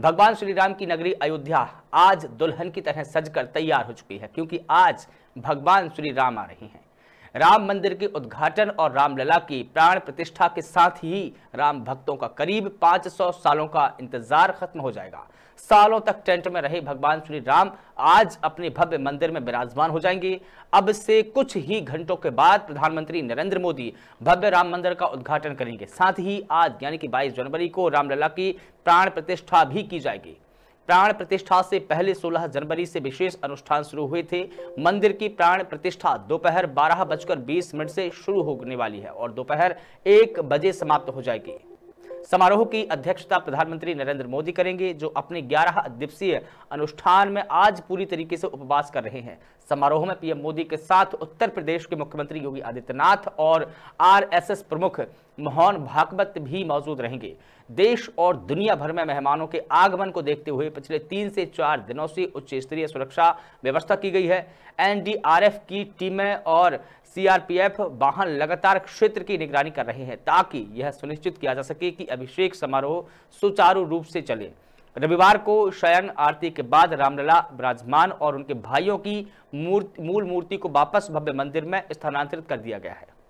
भगवान श्री राम की नगरी अयोध्या आज दुल्हन की तरह सजकर तैयार हो चुकी है क्योंकि आज भगवान श्री राम आ रही हैं राम मंदिर के उद्घाटन और रामलला की प्राण प्रतिष्ठा के साथ ही राम भक्तों का करीब 500 सालों का इंतजार खत्म हो जाएगा सालों तक टेंट में रहे भगवान श्री राम आज अपने भव्य मंदिर में विराजमान हो जाएंगे अब से कुछ ही घंटों के बाद प्रधानमंत्री नरेंद्र मोदी भव्य राम मंदिर का उद्घाटन करेंगे साथ ही आज यानी कि 22 जनवरी को रामलला की प्राण प्रतिष्ठा भी की जाएगी प्राण प्रतिष्ठा से पहले 16 जनवरी से विशेष अनुष्ठान शुरू हुए थे मंदिर की प्राण प्रतिष्ठा दोपहर बारह बजकर बीस मिनट से शुरू होने वाली है और दोपहर एक बजे समाप्त हो जाएगी समारोह की अध्यक्षता प्रधानमंत्री नरेंद्र मोदी करेंगे जो अपने ग्यारह दिवसीय अनुष्ठान में आज पूरी तरीके से उपवास कर रहे हैं समारोह में पीएम मोदी के साथ उत्तर प्रदेश के मुख्यमंत्री योगी आदित्यनाथ और आरएसएस प्रमुख मोहन भागवत भी मौजूद रहेंगे देश और दुनिया भर में मेहमानों के आगमन को देखते हुए पिछले तीन से चार दिनों से उच्च स्तरीय सुरक्षा व्यवस्था की गई है एनडीआरएफ की टीमें और सीआरपीएफ वाहन लगातार क्षेत्र की निगरानी कर रहे हैं ताकि यह सुनिश्चित किया जा सके कि अभिषेक समारोह सुचारू रूप से चले रविवार को शयन आरती के बाद रामलला विराजमान और उनके भाइयों की मूर्ति मूल मूर्ति को वापस भव्य मंदिर में स्थानांतरित कर दिया गया है